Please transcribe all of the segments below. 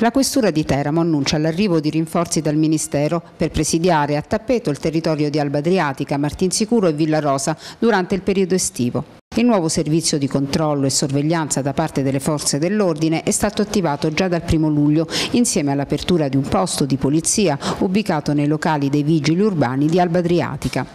La questura di Teramo annuncia l'arrivo di rinforzi dal Ministero per presidiare a tappeto il territorio di Alba Adriatica, Martinsicuro e Villa Rosa durante il periodo estivo. Il nuovo servizio di controllo e sorveglianza da parte delle forze dell'ordine è stato attivato già dal 1 luglio insieme all'apertura di un posto di polizia ubicato nei locali dei vigili urbani di Alba Adriatica.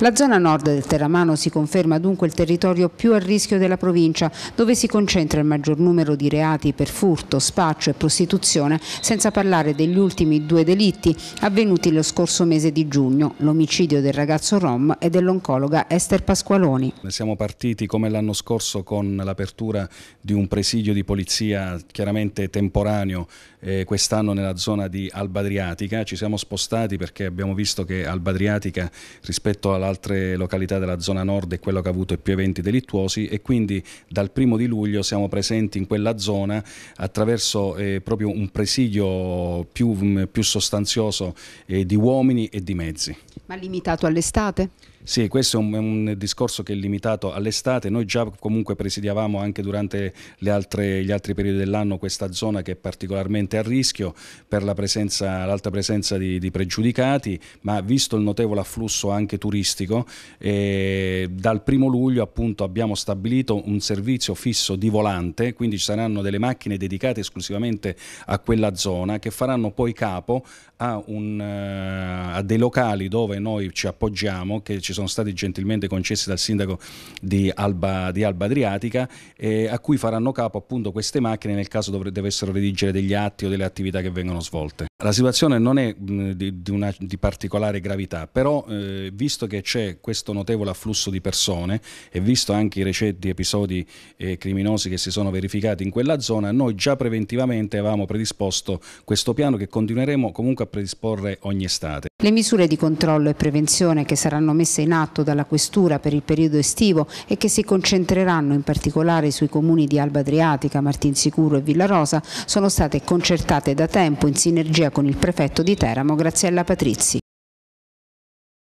La zona nord del Terramano si conferma dunque il territorio più a rischio della provincia, dove si concentra il maggior numero di reati per furto, spaccio e prostituzione, senza parlare degli ultimi due delitti avvenuti lo scorso mese di giugno, l'omicidio del ragazzo Rom e dell'oncologa Esther Pasqualoni. Siamo partiti come l'anno scorso con l'apertura di un presidio di polizia chiaramente temporaneo eh, quest'anno nella zona di Alba Adriatica, ci siamo spostati perché abbiamo visto che Alba Adriatica rispetto alla altre località della zona nord è quello che ha avuto più eventi delittuosi e quindi dal primo di luglio siamo presenti in quella zona attraverso eh, proprio un presidio più, mh, mm, più sostanzioso eh, di uomini e di mezzi. Ma limitato all'estate? Sì, questo è un, un, discorso che è limitato all'estate. Noi già comunque presidiavamo anche durante altre, gli altri periodi dell'anno questa zona che è particolarmente a rischio per l'alta presenza, presenza di, di, pregiudicati, ma visto il notevole afflusso anche turistico, eh, dal primo luglio appunto abbiamo stabilito un servizio fisso di volante, quindi ci saranno delle macchine dedicate esclusivamente a quella zona che faranno poi capo a, un, eh, a dei locali dove noi ci appoggiamo, che ci sono stati gentilmente concessi dal sindaco di Alba, di Alba Adriatica, eh, a cui faranno capo appunto queste macchine nel caso dovrebbero dovessero redigere degli atti o delle attività che vengono svolte. La situazione non è di, di, una, di, particolare gravità, però eh, visto che c'è questo notevole afflusso di persone e visto anche i recenti episodi eh, criminosi che si sono verificati in quella zona, noi già preventivamente avevamo predisposto questo piano che continueremo comunque a predisporre ogni estate. Le misure di controllo e prevenzione che saranno messe in atto dalla Questura per il periodo estivo e che si concentreranno in particolare sui comuni di Alba Adriatica, Martinsicuro e Villarosa sono state concertate da tempo in sinergia con il prefetto di Teramo Graziella Patrizzi.